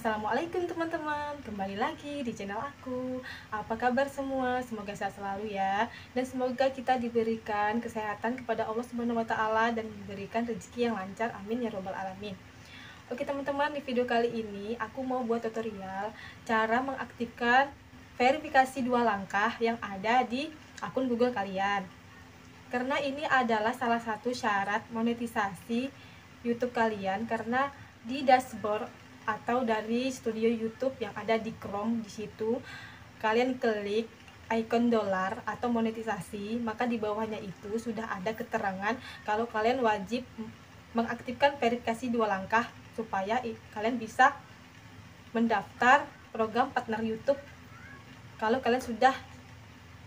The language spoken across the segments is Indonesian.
Assalamualaikum teman-teman, kembali lagi di channel aku Apa kabar semua, semoga sehat selalu ya Dan semoga kita diberikan kesehatan kepada Allah Subhanahu Wa Taala Dan diberikan rezeki yang lancar, amin ya robbal alamin Oke teman-teman, di video kali ini aku mau buat tutorial Cara mengaktifkan verifikasi dua langkah yang ada di akun Google kalian Karena ini adalah salah satu syarat monetisasi YouTube kalian Karena di dashboard atau dari studio YouTube yang ada di Chrome di situ. Kalian klik icon dolar atau monetisasi, maka di bawahnya itu sudah ada keterangan kalau kalian wajib mengaktifkan verifikasi dua langkah supaya kalian bisa mendaftar program partner YouTube kalau kalian sudah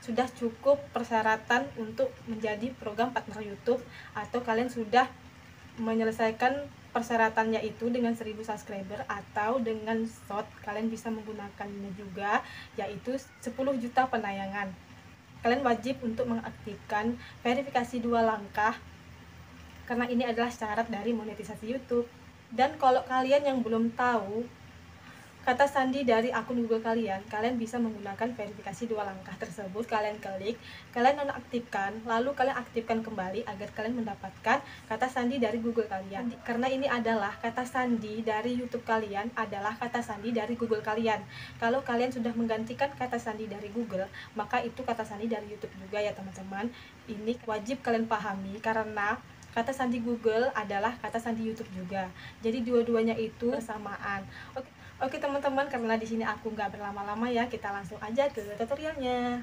sudah cukup persyaratan untuk menjadi program partner YouTube atau kalian sudah menyelesaikan persyaratannya itu dengan 1000 subscriber atau dengan shot kalian bisa menggunakannya juga yaitu 10 juta penayangan kalian wajib untuk mengaktifkan verifikasi dua langkah karena ini adalah syarat dari monetisasi YouTube dan kalau kalian yang belum tahu Kata sandi dari akun Google kalian, kalian bisa menggunakan verifikasi dua langkah tersebut. Kalian klik, kalian nonaktifkan, lalu kalian aktifkan kembali agar kalian mendapatkan kata sandi dari Google kalian. Hmm. Karena ini adalah kata sandi dari YouTube kalian adalah kata sandi dari Google kalian. Kalau kalian sudah menggantikan kata sandi dari Google, maka itu kata sandi dari YouTube juga ya teman-teman. Ini wajib kalian pahami karena kata sandi Google adalah kata sandi YouTube juga. Jadi dua-duanya itu kesamaan. Oke. Oke teman-teman, karena di sini aku nggak berlama-lama ya, kita langsung aja ke tutorialnya.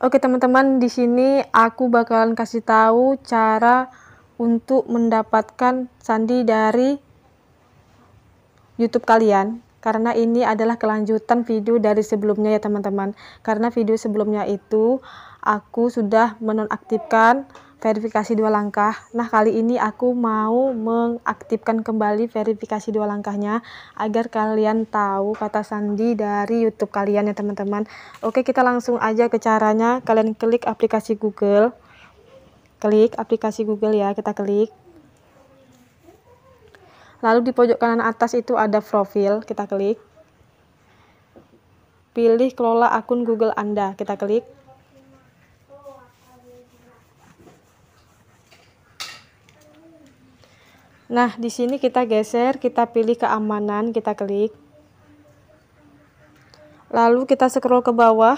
Oke teman-teman, di sini aku bakalan kasih tahu cara untuk mendapatkan sandi dari YouTube kalian karena ini adalah kelanjutan video dari sebelumnya ya teman-teman karena video sebelumnya itu aku sudah menonaktifkan verifikasi dua langkah nah kali ini aku mau mengaktifkan kembali verifikasi dua langkahnya agar kalian tahu kata sandi dari youtube kalian ya teman-teman oke kita langsung aja ke caranya kalian klik aplikasi google klik aplikasi google ya kita klik Lalu di pojok kanan atas itu ada profil, kita klik. Pilih kelola akun Google Anda, kita klik. Nah, di sini kita geser, kita pilih keamanan, kita klik. Lalu kita scroll ke bawah.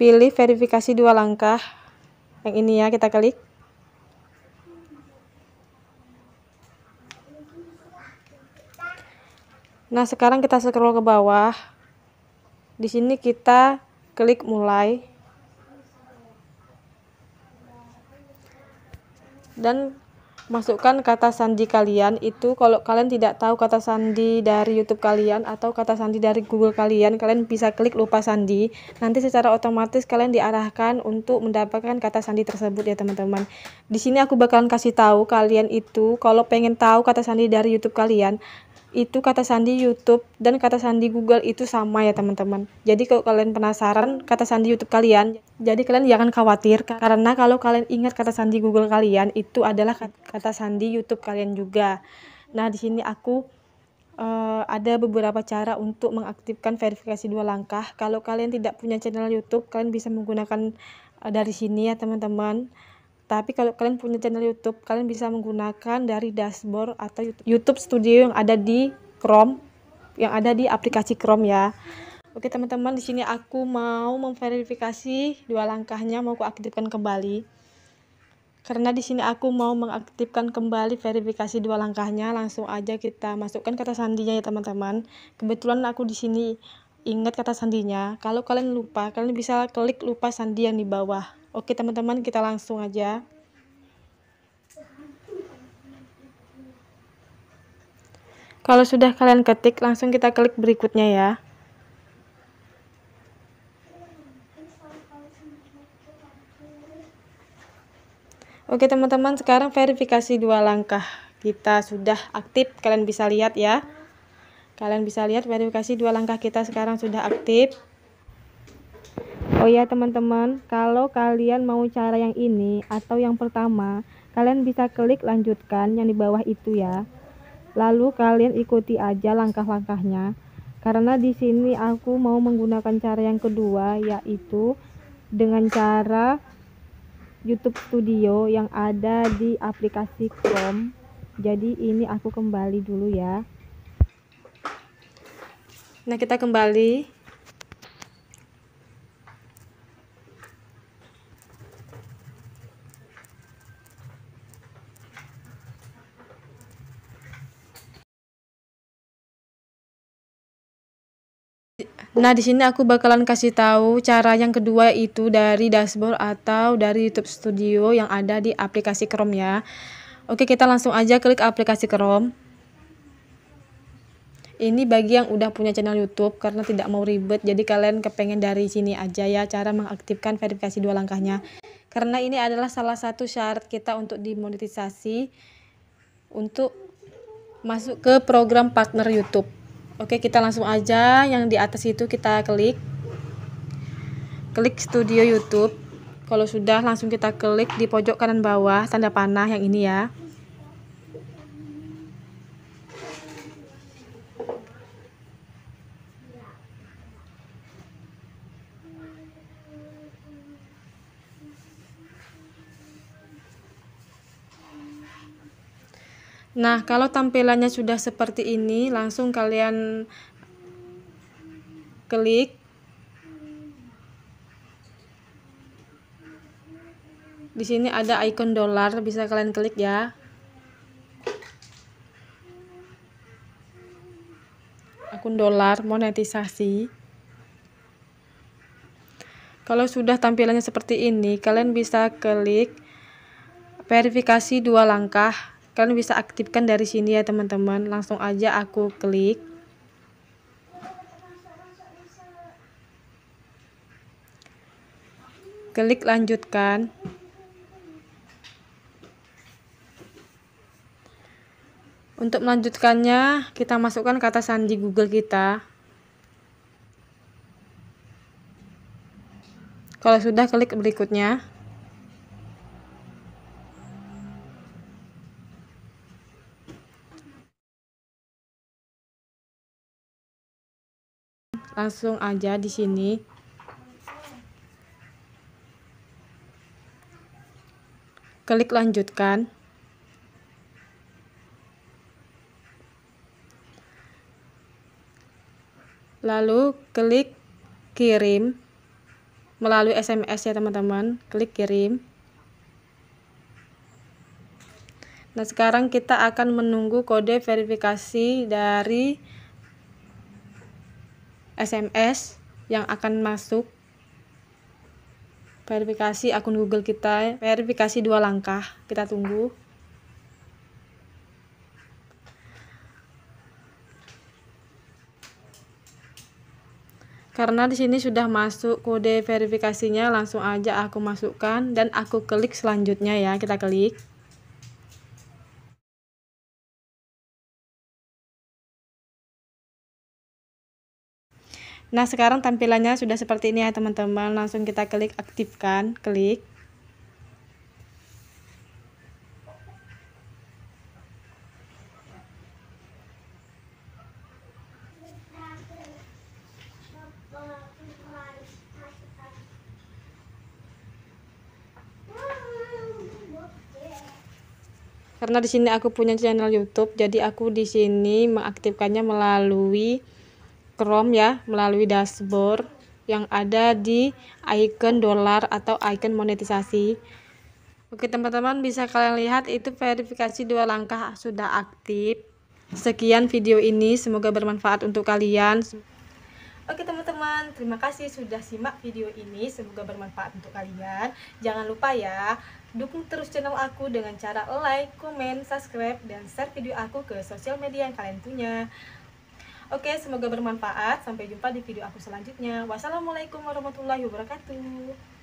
Pilih verifikasi dua langkah. Yang ini ya, kita klik. Nah, sekarang kita scroll ke bawah. Di sini kita klik mulai. Dan masukkan kata sandi kalian itu kalau kalian tidak tahu kata sandi dari YouTube kalian atau kata sandi dari Google kalian, kalian bisa klik lupa sandi. Nanti secara otomatis kalian diarahkan untuk mendapatkan kata sandi tersebut ya, teman-teman. Di sini aku bakalan kasih tahu kalian itu kalau pengen tahu kata sandi dari YouTube kalian, itu kata sandi YouTube dan kata sandi Google itu sama ya teman-teman. Jadi kalau kalian penasaran kata sandi YouTube kalian, jadi kalian jangan khawatir karena kalau kalian ingat kata sandi Google kalian itu adalah kata sandi YouTube kalian juga. Nah, di sini aku uh, ada beberapa cara untuk mengaktifkan verifikasi dua langkah. Kalau kalian tidak punya channel YouTube, kalian bisa menggunakan uh, dari sini ya, teman-teman. Tapi kalau kalian punya channel YouTube, kalian bisa menggunakan dari dashboard atau YouTube Studio yang ada di Chrome, yang ada di aplikasi Chrome ya. Oke teman-teman, di sini aku mau memverifikasi dua langkahnya mau aku aktifkan kembali. Karena di sini aku mau mengaktifkan kembali verifikasi dua langkahnya, langsung aja kita masukkan kata sandinya ya teman-teman. Kebetulan aku di sini ingat kata sandinya. Kalau kalian lupa, kalian bisa klik lupa sandi yang di bawah. Oke teman-teman kita langsung aja. Kalau sudah kalian ketik, langsung kita klik berikutnya ya. Oke teman-teman, sekarang verifikasi dua langkah. Kita sudah aktif, kalian bisa lihat ya. Kalian bisa lihat verifikasi dua langkah kita sekarang sudah aktif. Oh ya teman-teman, kalau kalian mau cara yang ini atau yang pertama, kalian bisa klik lanjutkan yang di bawah itu ya. Lalu kalian ikuti aja langkah-langkahnya. Karena di sini aku mau menggunakan cara yang kedua yaitu dengan cara YouTube Studio yang ada di aplikasi Chrome. Jadi ini aku kembali dulu ya. Nah, kita kembali Nah, di sini aku bakalan kasih tahu cara yang kedua itu dari dashboard atau dari YouTube Studio yang ada di aplikasi Chrome ya. Oke, kita langsung aja klik aplikasi Chrome. Ini bagi yang udah punya channel YouTube karena tidak mau ribet, jadi kalian kepengen dari sini aja ya cara mengaktifkan verifikasi dua langkahnya. Karena ini adalah salah satu syarat kita untuk dimonetisasi untuk masuk ke program partner YouTube. Oke, kita langsung aja yang di atas itu kita klik. Klik studio YouTube. Kalau sudah langsung kita klik di pojok kanan bawah tanda panah yang ini ya. Nah, kalau tampilannya sudah seperti ini, langsung kalian klik Di sini ada icon dolar, bisa kalian klik ya. Akun dolar monetisasi. Kalau sudah tampilannya seperti ini, kalian bisa klik verifikasi dua langkah kalian bisa aktifkan dari sini ya teman-teman langsung aja aku klik klik lanjutkan untuk melanjutkannya kita masukkan kata sandi google kita kalau sudah klik berikutnya langsung aja di sini klik lanjutkan lalu klik kirim melalui SMS ya teman-teman klik kirim nah sekarang kita akan menunggu kode verifikasi dari SMS yang akan masuk verifikasi akun Google kita, verifikasi dua langkah, kita tunggu. Karena di sini sudah masuk kode verifikasinya, langsung aja aku masukkan dan aku klik selanjutnya ya, kita klik. Nah sekarang tampilannya sudah seperti ini ya teman-teman Langsung kita klik aktifkan Klik karena di sini aku punya channel YouTube, jadi aku di sini mengaktifkannya melalui Chrome ya melalui dashboard yang ada di icon dolar atau icon monetisasi. Oke teman-teman bisa kalian lihat itu verifikasi dua langkah sudah aktif. Sekian video ini semoga bermanfaat untuk kalian. Oke teman-teman, terima kasih sudah simak video ini. Semoga bermanfaat untuk kalian. Jangan lupa ya, dukung terus channel aku dengan cara like, komen, subscribe, dan share video aku ke sosial media yang kalian punya. Oke, semoga bermanfaat. Sampai jumpa di video aku selanjutnya. Wassalamualaikum warahmatullahi wabarakatuh.